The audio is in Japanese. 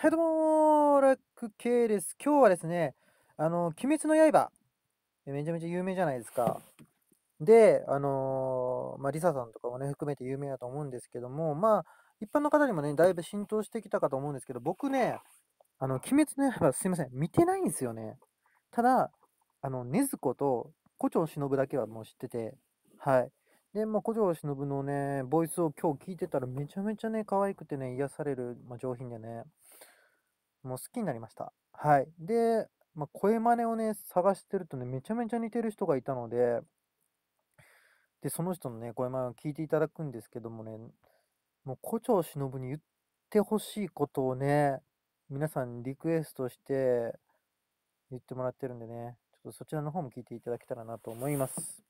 はい、どうもー、ラック系です。今日はですね、あの、鬼滅の刃、めちゃめちゃ有名じゃないですか。で、あのー、まあ、リサさんとかもね、含めて有名だと思うんですけども、まあ、一般の方にもね、だいぶ浸透してきたかと思うんですけど、僕ね、あの、鬼滅の刃、すいません、見てないんですよね。ただ、あの、禰豆子と胡蝶忍だけはもう知ってて、はい。で、まあ、古城忍のね、ボイスを今日聞いてたらめちゃめちゃね、可愛くてね、癒される、まあ、上品でね、もう好きになりました。はい。で、まあ、声真似をね、探してるとね、めちゃめちゃ似てる人がいたので、で、その人のね、声真似を聞いていただくんですけどもね、もう、胡蝶忍に言ってほしいことをね、皆さんリクエストして言ってもらってるんでね、ちょっとそちらの方も聞いていただけたらなと思います。